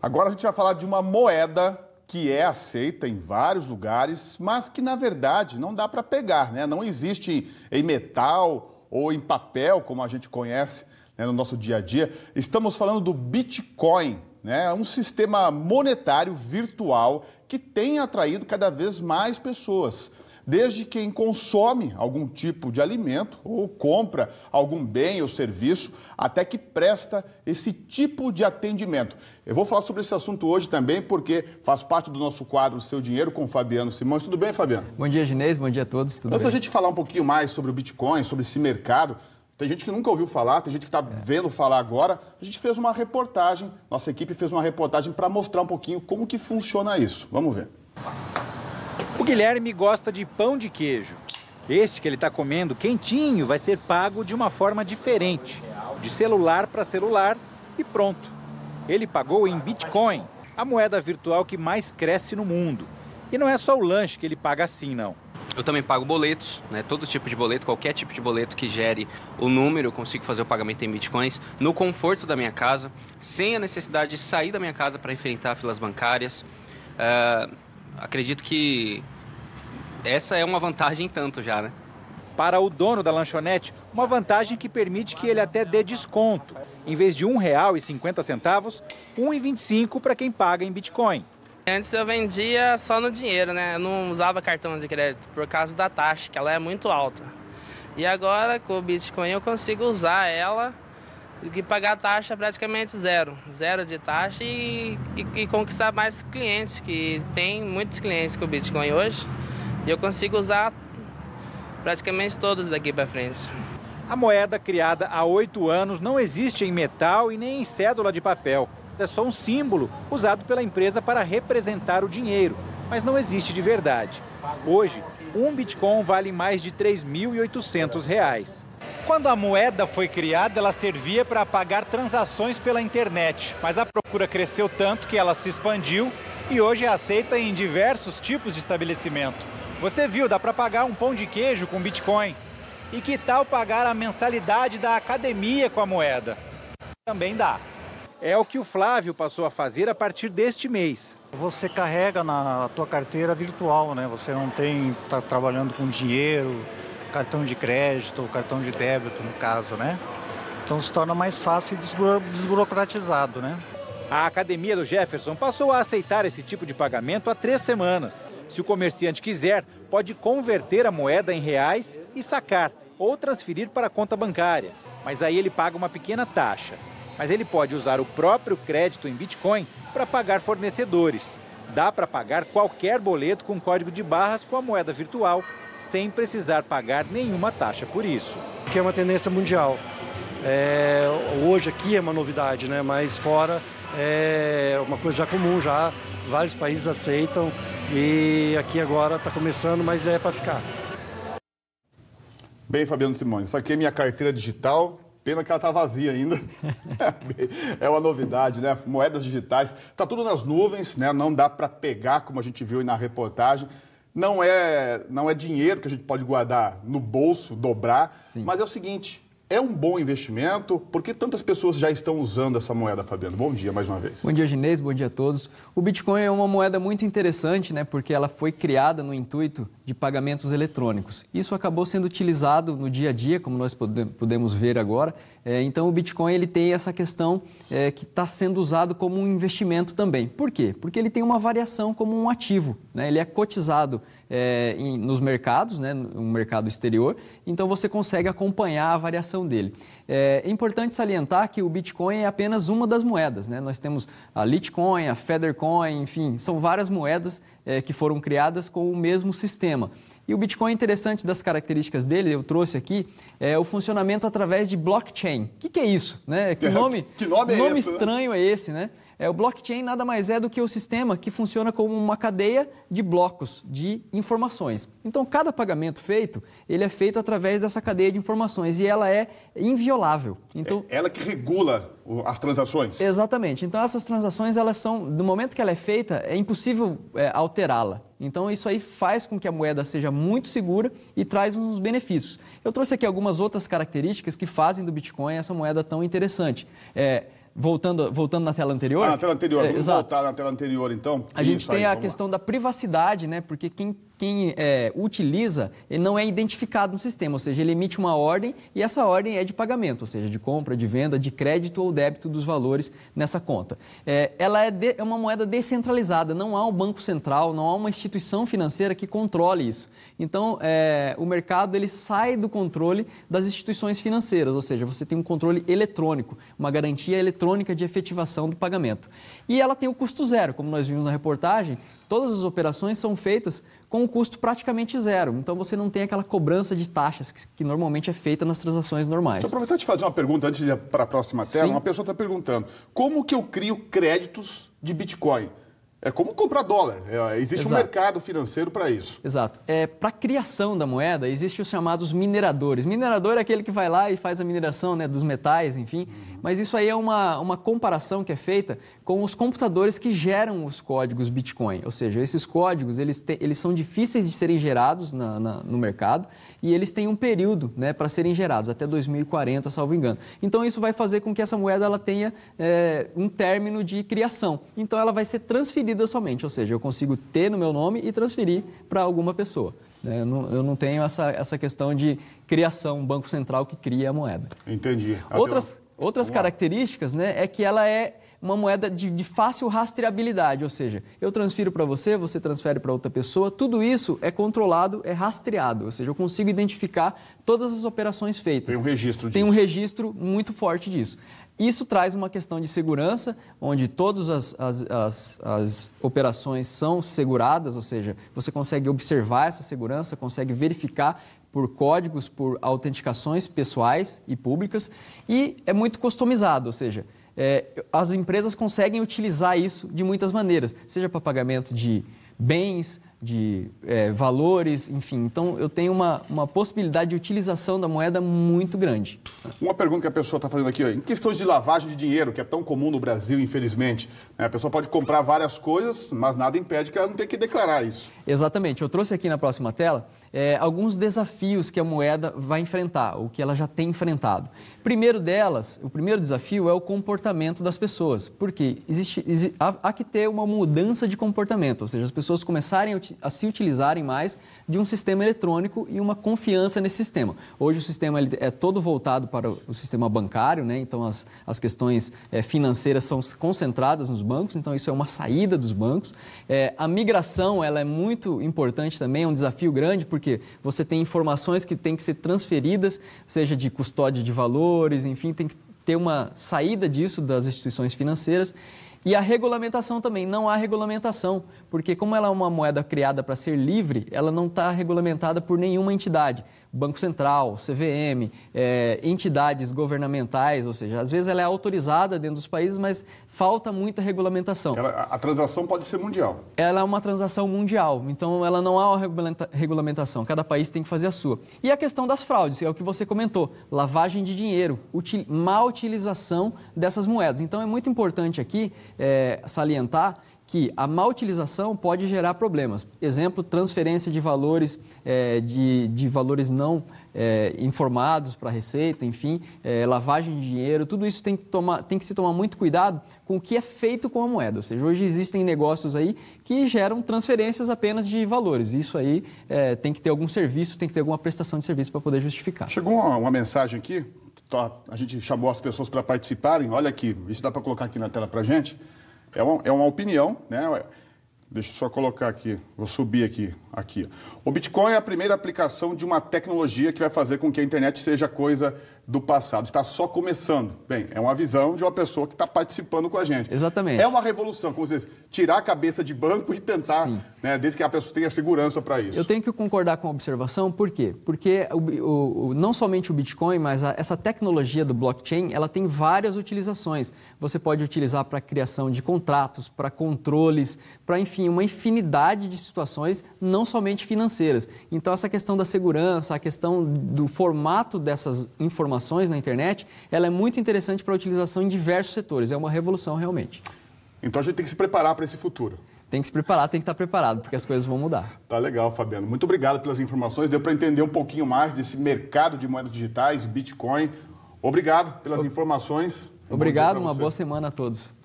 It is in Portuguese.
Agora a gente vai falar de uma moeda que é aceita em vários lugares, mas que na verdade não dá para pegar, né? Não existe em metal ou em papel, como a gente conhece né, no nosso dia a dia. Estamos falando do Bitcoin, né? É um sistema monetário virtual que tem atraído cada vez mais pessoas desde quem consome algum tipo de alimento ou compra algum bem ou serviço, até que presta esse tipo de atendimento. Eu vou falar sobre esse assunto hoje também, porque faz parte do nosso quadro Seu Dinheiro com Fabiano Simões. Tudo bem, Fabiano? Bom dia, Ginês. Bom dia a todos. Tudo Antes bem? a gente falar um pouquinho mais sobre o Bitcoin, sobre esse mercado, tem gente que nunca ouviu falar, tem gente que está é. vendo falar agora. A gente fez uma reportagem, nossa equipe fez uma reportagem para mostrar um pouquinho como que funciona isso. Vamos ver. Guilherme gosta de pão de queijo. Este que ele está comendo quentinho vai ser pago de uma forma diferente, de celular para celular e pronto. Ele pagou em Bitcoin, a moeda virtual que mais cresce no mundo. E não é só o lanche que ele paga assim, não. Eu também pago boletos, né? todo tipo de boleto, qualquer tipo de boleto que gere o número, eu consigo fazer o pagamento em bitcoins no conforto da minha casa, sem a necessidade de sair da minha casa para enfrentar filas bancárias. Uh, acredito que essa é uma vantagem tanto já, né? Para o dono da lanchonete, uma vantagem que permite que ele até dê desconto. Em vez de R$ 1,50, R$ 1,25 para quem paga em Bitcoin. Antes eu vendia só no dinheiro, né? Eu não usava cartão de crédito por causa da taxa, que ela é muito alta. E agora com o Bitcoin eu consigo usar ela e pagar taxa praticamente zero. Zero de taxa e, e, e conquistar mais clientes, que tem muitos clientes com o Bitcoin hoje. E eu consigo usar praticamente todos daqui para frente. A moeda criada há oito anos não existe em metal e nem em cédula de papel. É só um símbolo usado pela empresa para representar o dinheiro, mas não existe de verdade. Hoje, um Bitcoin vale mais de 3.800 reais. Quando a moeda foi criada, ela servia para pagar transações pela internet, mas a procura cresceu tanto que ela se expandiu e hoje é aceita em diversos tipos de estabelecimento. Você viu, dá para pagar um pão de queijo com Bitcoin. E que tal pagar a mensalidade da academia com a moeda? Também dá. É o que o Flávio passou a fazer a partir deste mês. Você carrega na tua carteira virtual, né? Você não tem tá trabalhando com dinheiro, cartão de crédito ou cartão de débito no caso, né? Então se torna mais fácil e desburocratizado, né? A academia do Jefferson passou a aceitar esse tipo de pagamento há três semanas. Se o comerciante quiser, pode converter a moeda em reais e sacar ou transferir para a conta bancária. Mas aí ele paga uma pequena taxa. Mas ele pode usar o próprio crédito em Bitcoin para pagar fornecedores. Dá para pagar qualquer boleto com código de barras com a moeda virtual, sem precisar pagar nenhuma taxa por isso. Que é uma tendência mundial. É, hoje aqui é uma novidade, né? mas fora é uma coisa já comum, já vários países aceitam e aqui agora está começando, mas é para ficar. Bem, Fabiano Simões, isso aqui é minha carteira digital, Pena que ela está vazia ainda. é uma novidade, né? Moedas digitais. Está tudo nas nuvens, né? Não dá para pegar, como a gente viu na reportagem. Não é, não é dinheiro que a gente pode guardar no bolso, dobrar. Sim. Mas é o seguinte: é um bom investimento? Por que tantas pessoas já estão usando essa moeda, Fabiano? Bom dia mais uma vez. Bom dia, Ginês. Bom dia a todos. O Bitcoin é uma moeda muito interessante, né? Porque ela foi criada no intuito de pagamentos eletrônicos. Isso acabou sendo utilizado no dia a dia, como nós podemos ver agora, é, então o Bitcoin ele tem essa questão é, que está sendo usado como um investimento também. Por quê? Porque ele tem uma variação como um ativo, né? ele é cotizado é, em, nos mercados, né? no mercado exterior, então você consegue acompanhar a variação dele. É, é importante salientar que o Bitcoin é apenas uma das moedas. Né? Nós temos a Litecoin, a Federcoin, enfim, são várias moedas é, que foram criadas com o mesmo sistema. E o Bitcoin, interessante das características dele, eu trouxe aqui, é o funcionamento através de blockchain. O que, que, é isso? Né? Que nome, que nome, é nome esse, né? estranho né? é esse, né? É, o blockchain nada mais é do que o sistema que funciona como uma cadeia de blocos de informações. Então, cada pagamento feito, ele é feito através dessa cadeia de informações e ela é inviolável. Então, é ela que regula as transações. Exatamente. Então essas transações elas são, do momento que ela é feita, é impossível é, alterá-la. Então isso aí faz com que a moeda seja muito segura e traz uns benefícios. Eu trouxe aqui algumas outras características que fazem do Bitcoin essa moeda tão interessante. É, Voltando, voltando na tela anterior. Ah, na tela anterior. É, Vamos exato. voltar na tela anterior, então. A gente Isso tem aí, a questão lá. da privacidade, né? Porque quem quem é, utiliza ele não é identificado no sistema, ou seja, ele emite uma ordem e essa ordem é de pagamento, ou seja, de compra, de venda, de crédito ou débito dos valores nessa conta. É, ela é, de, é uma moeda descentralizada, não há um banco central, não há uma instituição financeira que controle isso. Então, é, o mercado ele sai do controle das instituições financeiras, ou seja, você tem um controle eletrônico, uma garantia eletrônica de efetivação do pagamento. E ela tem o custo zero, como nós vimos na reportagem, Todas as operações são feitas com um custo praticamente zero. Então você não tem aquela cobrança de taxas que, que normalmente é feita nas transações normais. Deixa eu aproveitar e te fazer uma pergunta antes de ir para a próxima tela. Sim. Uma pessoa está perguntando: como que eu crio créditos de Bitcoin? É como comprar dólar. É, existe Exato. um mercado financeiro para isso. Exato. É, para a criação da moeda, existem os chamados mineradores. Minerador é aquele que vai lá e faz a mineração né, dos metais, enfim. Uhum. Mas isso aí é uma, uma comparação que é feita com os computadores que geram os códigos Bitcoin. Ou seja, esses códigos eles, te, eles são difíceis de serem gerados na, na, no mercado e eles têm um período né, para serem gerados, até 2040, salvo engano. Então, isso vai fazer com que essa moeda ela tenha é, um término de criação. Então, ela vai ser transferida somente, ou seja, eu consigo ter no meu nome e transferir para alguma pessoa. Né? Eu não, eu não, tenho essa, essa questão de criação, um banco central que cria a moeda. Entendi. Outras, outras características né, é que ela é uma moeda de, de fácil rastreabilidade, ou seja, eu transfiro para você, você transfere para outra pessoa, tudo isso é controlado, é rastreado, ou seja, eu consigo identificar todas as operações feitas. Tem um registro disso. Tem um registro muito forte disso. Isso traz uma questão de segurança, onde todas as, as, as, as, operações são seguradas, ou seja, você consegue observar essa segurança, consegue verificar por códigos, por autenticações pessoais e públicas, e é muito customizado, ou seja, é, as empresas conseguem utilizar isso de muitas maneiras, seja para pagamento de bens, de é, valores, enfim. Então, eu tenho uma, uma possibilidade de utilização da moeda muito grande. Uma pergunta que a pessoa está fazendo aqui, ó, em questões de lavagem de dinheiro, que é tão comum no Brasil, infelizmente, né? a pessoa pode comprar várias coisas, mas nada impede que ela não tenha que declarar isso. Exatamente. Eu trouxe aqui na próxima tela é, alguns desafios que a moeda vai enfrentar, ou que ela já tem enfrentado. Primeiro delas, o primeiro desafio é o comportamento das pessoas, porque existe, existe há, há que ter uma mudança de comportamento, ou seja, as pessoas começarem a utilizar a se utilizarem mais de um sistema eletrônico e uma confiança nesse sistema. Hoje o sistema é todo voltado para o sistema bancário, né? então as, as questões é, financeiras são concentradas nos bancos, então isso é uma saída dos bancos. É, a migração ela é muito importante também, é um desafio grande, porque você tem informações que têm que ser transferidas, seja de custódia de valores, enfim, tem que ter uma saída disso das instituições financeiras. E a regulamentação também, não há regulamentação, porque como ela é uma moeda criada para ser livre, ela não está regulamentada por nenhuma entidade. Banco Central, CVM, é, entidades governamentais, ou seja, às vezes ela é autorizada dentro dos países, mas falta muita regulamentação. Ela, a transação pode ser mundial. Ela é uma transação mundial, então ela não há regulamenta, regulamentação. Cada país tem que fazer a sua. E a questão das fraudes, é o que você comentou, lavagem de dinheiro, util, má utilização dessas moedas. Então é muito importante aqui é, salientar que a má utilização pode gerar problemas. Exemplo, transferência de valores, é, de, de valores não é, informados para a Receita, enfim, é, lavagem de dinheiro, tudo isso tem que, tomar, tem que se tomar muito cuidado com o que é feito com a moeda. Ou seja, hoje existem negócios aí que geram transferências apenas de valores. Isso aí é, tem que ter algum serviço, tem que ter alguma prestação de serviço para poder justificar. Chegou uma, uma mensagem aqui, tá, a gente chamou as pessoas para participarem. Olha aqui, isso dá para colocar aqui na tela para gente. gente. É uma, é uma opinião, né? Deixa eu só colocar aqui, vou subir aqui aqui. O Bitcoin é a primeira aplicação de uma tecnologia que vai fazer com que a internet seja coisa do passado. Está só começando. Bem, é uma visão de uma pessoa que está participando com a gente. Exatamente. É uma revolução, como vocês tirar a cabeça de banco e tentar, né, desde que a pessoa tenha segurança para isso. Eu tenho que concordar com a observação, por quê? Porque o, o, o não somente o Bitcoin, mas a, essa tecnologia do blockchain, ela tem várias utilizações. Você pode utilizar para criação de contratos, para controles, para, enfim, uma infinidade de situações não não somente financeiras. Então, essa questão da segurança, a questão do formato dessas informações na internet, ela é muito interessante para a utilização em diversos setores. É uma revolução realmente. Então, a gente tem que se preparar para esse futuro tem que se preparar, tem que estar preparado, porque as coisas vão mudar. Tá legal, Fabiano. Muito obrigado pelas informações. Deu para entender um pouquinho mais desse mercado de moedas digitais, Bitcoin. Obrigado pelas informações. Um obrigado, uma boa semana a todos.